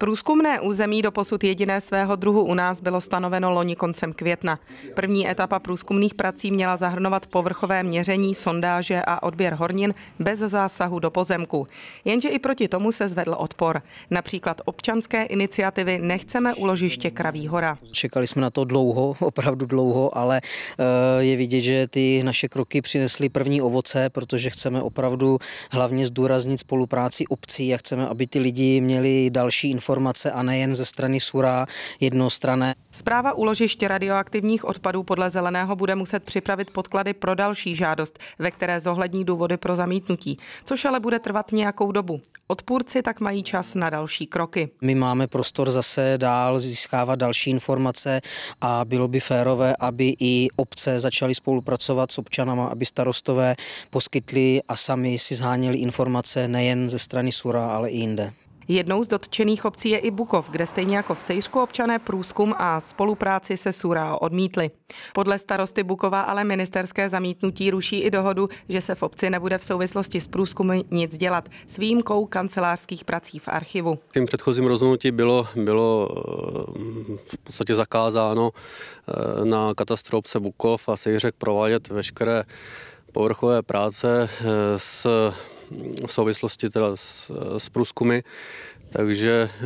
Průzkumné území do posud jediné svého druhu u nás bylo stanoveno loni koncem května. První etapa průzkumných prací měla zahrnovat povrchové měření, sondáže a odběr hornin bez zásahu do pozemku. Jenže i proti tomu se zvedl odpor. Například občanské iniciativy Nechceme uložiště Kraví hora. Čekali jsme na to dlouho, opravdu dlouho, ale eh, je vidět, že ty naše kroky přinesly první ovoce, protože chceme opravdu hlavně zdůraznit spolupráci obcí a chceme, aby ty lidi měli další informace informace a nejen ze strany Sura jednostrané. Zpráva úložiště radioaktivních odpadů podle Zeleného bude muset připravit podklady pro další žádost, ve které zohlední důvody pro zamítnutí, což ale bude trvat nějakou dobu. Odpůrci tak mají čas na další kroky. My máme prostor zase dál získávat další informace a bylo by férové, aby i obce začaly spolupracovat s občanama, aby starostové poskytli a sami si zháněli informace nejen ze strany Sura, ale i jinde. Jednou z dotčených obcí je i Bukov, kde stejně jako v Sejřku občané průzkum a spolupráci se Surao odmítli. Podle starosty Bukova ale ministerské zamítnutí ruší i dohodu, že se v obci nebude v souvislosti s průzkumy nic dělat, s výjimkou kancelářských prací v archivu. Tím předchozím rozhodnutí bylo, bylo eh, v podstatě zakázáno eh, na katastru obce Bukov a Sejřek provádět veškeré povrchové práce eh, s v souvislosti teda s, s průzkumy, takže eh,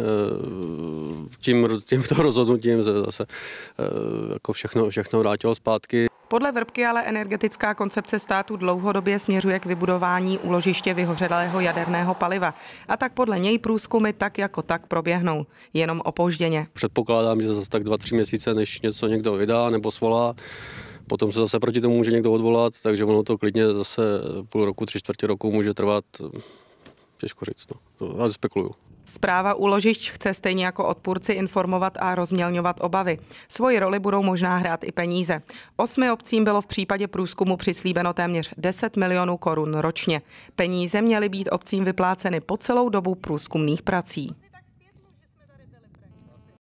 tím, tímto rozhodnutím se zase eh, jako všechno, všechno vrátilo zpátky. Podle Vrbky ale energetická koncepce státu dlouhodobě směřuje k vybudování úložiště vyhořelého jaderného paliva. A tak podle něj průzkumy tak jako tak proběhnou, jenom opožděně. Předpokládám, že zase tak dva, tři měsíce, než něco někdo vydá nebo svolá, Potom se zase proti tomu může někdo odvolat, takže ono to klidně zase půl roku, tři čtvrtě roku může trvat, eh, těžko říct, no. já spekuluju. Zpráva úložišť chce stejně jako odpůrci informovat a rozmělňovat obavy. Svoji roli budou možná hrát i peníze. Osmi obcím bylo v případě průzkumu přislíbeno téměř 10 milionů korun ročně. Peníze měly být obcím vypláceny po celou dobu průzkumných prací.